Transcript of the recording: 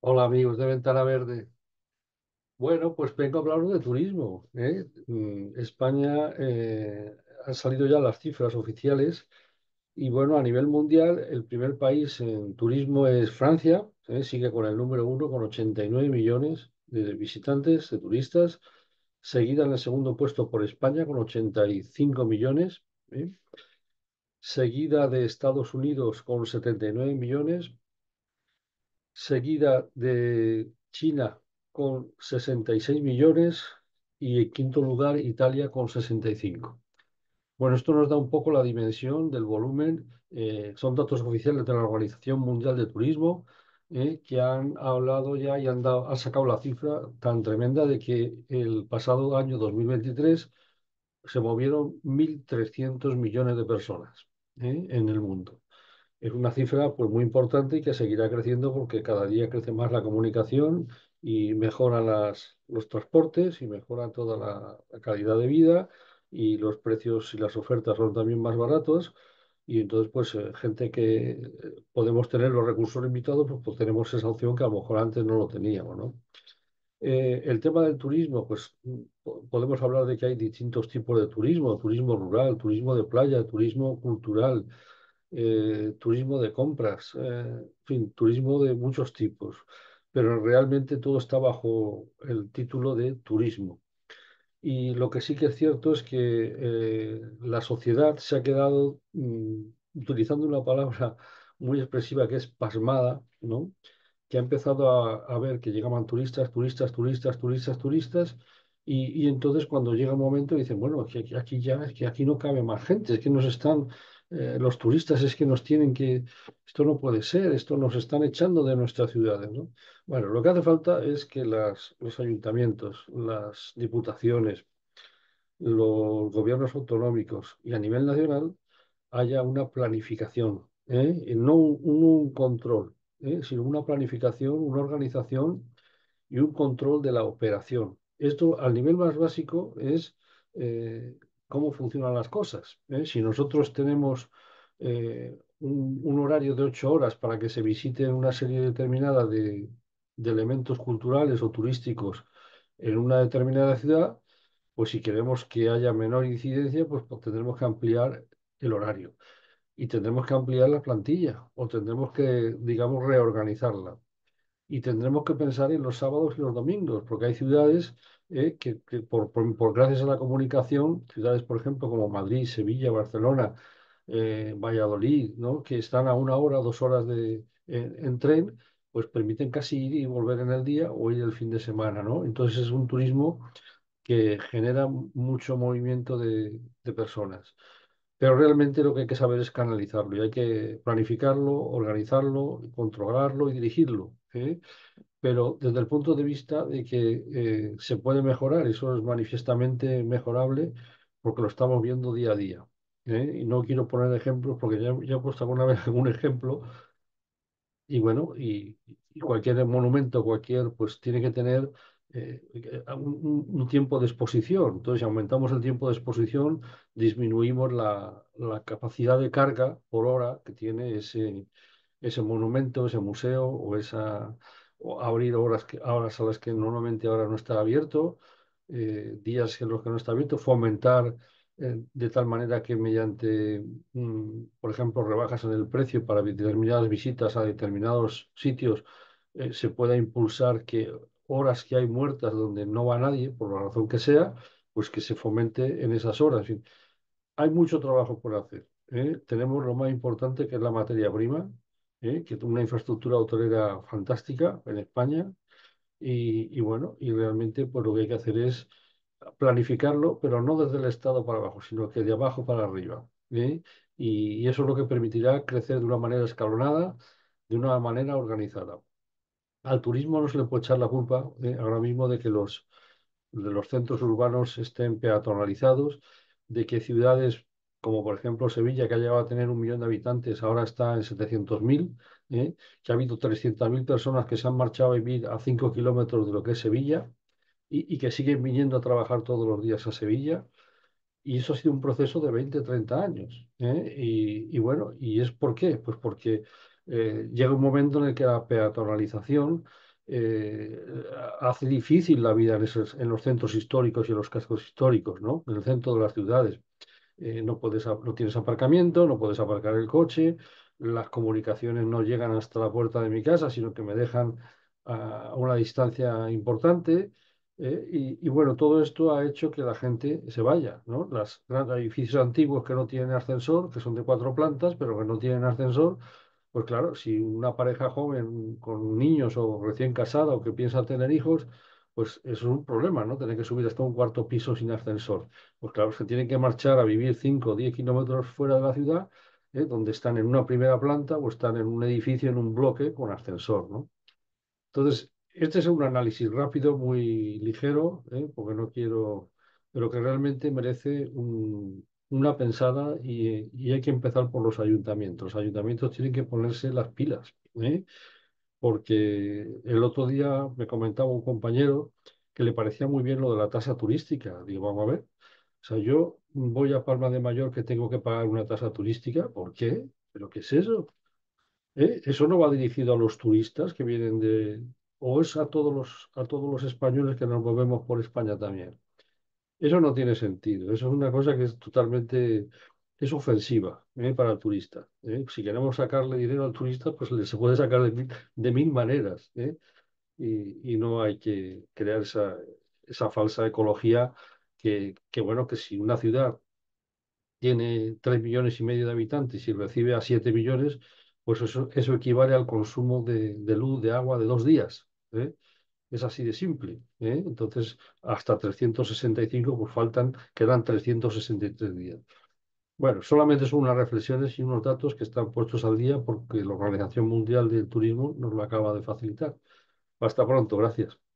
Hola amigos de Ventana Verde. Bueno, pues vengo a hablaros de turismo. ¿eh? Mm, España eh, han salido ya las cifras oficiales y bueno, a nivel mundial el primer país en turismo es Francia, ¿eh? sigue con el número uno con 89 millones de visitantes, de turistas, seguida en el segundo puesto por España con 85 millones, seguida de Estados Unidos con 79 millones, seguida de China con 66 millones y en quinto lugar Italia con 65. Bueno, esto nos da un poco la dimensión del volumen. Eh, son datos oficiales de la Organización Mundial de Turismo eh, que han hablado ya y han, sacado la cifra tan tremenda de que el pasado año 2023 se movieron 1.300 millones de personas eh, en el mundo es una cifra pues, muy importante y que seguirá creciendo porque cada día crece más la comunicación y mejoran los transportes y mejoran toda la, calidad de vida y los precios y las ofertas son también más baratos y entonces pues eh, gente que eh, podemos tener los recursos limitados pues, pues, tenemos esa opción que a lo mejor antes no lo teníamos ¿no? Eh, el tema del turismo pues podemos hablar de que hay distintos tipos de turismo turismo rural turismo de playa turismo cultural eh, turismo de compras, eh, fin, turismo de muchos tipos, pero realmente todo está bajo el título de turismo. Y lo que sí que es cierto es que eh, la sociedad se ha quedado, mm, utilizando una palabra muy expresiva que es pasmada, ¿no? que ha empezado a, ver que llegaban turistas, turistas, turistas, turistas, turistas, y, entonces cuando llega un momento dicen, bueno, aquí, aquí ya, es que aquí no cabe más gente, es que nos están eh, los turistas es que nos tienen que, esto no puede ser, esto nos están echando de nuestras ciudades. ¿no? Bueno, lo que hace falta es que las, los ayuntamientos, las diputaciones, los gobiernos autonómicos y a nivel nacional haya una planificación, ¿eh? no un, control, ¿eh? sino una planificación, una organización y un control de la operación. Esto al nivel más básico es cómo funcionan las cosas. ¿eh? Si nosotros tenemos eh, un, horario de ocho horas para que se visite una serie determinada de, elementos culturales o turísticos en una determinada ciudad, pues si queremos que haya menor incidencia, pues, pues tendremos que ampliar el horario y tendremos que ampliar la plantilla o tendremos que, digamos, reorganizarla y tendremos que pensar en los sábados y los domingos, porque hay ciudades eh, que, por, gracias a la comunicación, ciudades, por ejemplo, como Madrid, Sevilla, Barcelona, eh, Valladolid, ¿no? que están a una hora, dos horas de, en, tren, pues permiten casi ir y volver en el día o ir el fin de semana. ¿no? Entonces es un turismo que genera mucho movimiento de personas. Pero realmente lo que hay que saber es canalizarlo y hay que planificarlo, organizarlo, controlarlo y dirigirlo pero desde el punto de vista de que eh, se puede mejorar, eso es manifiestamente mejorable porque lo estamos viendo día a día. ¿eh? Y no quiero poner ejemplos porque ya, ya he puesto alguna vez algún ejemplo y bueno, y, cualquier monumento, cualquier, pues tiene que tener eh, un, tiempo de exposición. Entonces, si aumentamos el tiempo de exposición, disminuimos la, la capacidad de carga por hora que tiene ese, ese monumento, ese museo o esa abrir horas, que, horas a las que normalmente ahora no está abierto, eh, días en los que no está abierto, fomentar eh, de tal manera que mediante, mm, por ejemplo, rebajas en el precio para determinadas visitas a determinados sitios, eh, se pueda impulsar que horas que hay muertas donde no va nadie, por la razón que sea, pues que se fomente en esas horas. hay mucho trabajo por hacer. Tenemos lo más importante que es la materia prima, ¿eh? que tuvo una infraestructura autorera fantástica en España. Y, bueno, y realmente por pues, lo que hay que hacer es planificarlo, pero no desde el Estado para abajo, sino que de abajo para arriba. ¿eh? Y, eso es lo que permitirá crecer de una manera escalonada, de una manera organizada. Al turismo no se le puede echar la culpa ¿eh? ahora mismo de que los, de los centros urbanos estén peatonalizados, de que ciudades como por ejemplo Sevilla, que ha llegado a tener un millón de habitantes, ahora está en 700.000, ¿eh? que ha habido 300.000 personas que se han marchado a vivir a 5 kilómetros de lo que es Sevilla y, que siguen viniendo a trabajar todos los días a Sevilla. Y eso ha sido un proceso de 20, 30 años. ¿eh? Y, bueno, ¿y es por qué? Pues porque eh, llega un momento en el que la peatonalización eh, hace difícil la vida en, en, los centros históricos y en los cascos históricos, ¿no? En el centro de las ciudades. Eh, no, puedes, tienes aparcamiento, no puedes aparcar el coche, las comunicaciones no llegan hasta la puerta de mi casa, sino que me dejan a una distancia importante. Eh, y, bueno, todo esto ha hecho que la gente se vaya, Los grandes edificios antiguos que no tienen ascensor, que son de cuatro plantas, pero que no tienen ascensor, pues claro, si una pareja joven con niños o recién casada o que piensa tener hijos, pues es un problema, ¿no? Tener que subir hasta un cuarto piso sin ascensor. Pues claro, se tienen que marchar a vivir 5 o 10 kilómetros fuera de la ciudad, ¿eh? donde están en una primera planta o están en un edificio, en un bloque con ascensor, ¿no? Entonces, este es un análisis rápido, muy ligero, ¿eh? porque no quiero, pero que realmente merece una pensada y, y, hay que empezar por los ayuntamientos. Los ayuntamientos tienen que ponerse las pilas, ¿eh? porque el otro día me comentaba un compañero que le parecía muy bien lo de la tasa turística. Digo, vamos a ver, o sea, yo voy a Palma de Mayor que tengo que pagar una tasa turística, ¿por qué? ¿Pero qué es eso? ¿Eh? Eso no va dirigido a los turistas que vienen de... o es a todos los, a todos los españoles que nos movemos por España también. Eso no tiene sentido, eso es una cosa que es totalmente es ofensiva ¿eh? para el turista. ¿eh? Si queremos sacarle dinero al turista, pues se puede sacar de, mil, maneras. ¿eh? Y, no hay que crear esa, falsa ecología que, bueno, que si una ciudad tiene 3 millones y medio de habitantes y recibe a siete millones, pues eso, equivale al consumo de, de luz, de agua de dos días. Es así de simple. Entonces, hasta 365, pues faltan, quedan 363 días. Bueno, solamente son unas reflexiones y unos datos que están puestos al día porque la Organización Mundial del Turismo nos lo acaba de facilitar. Hasta pronto, gracias.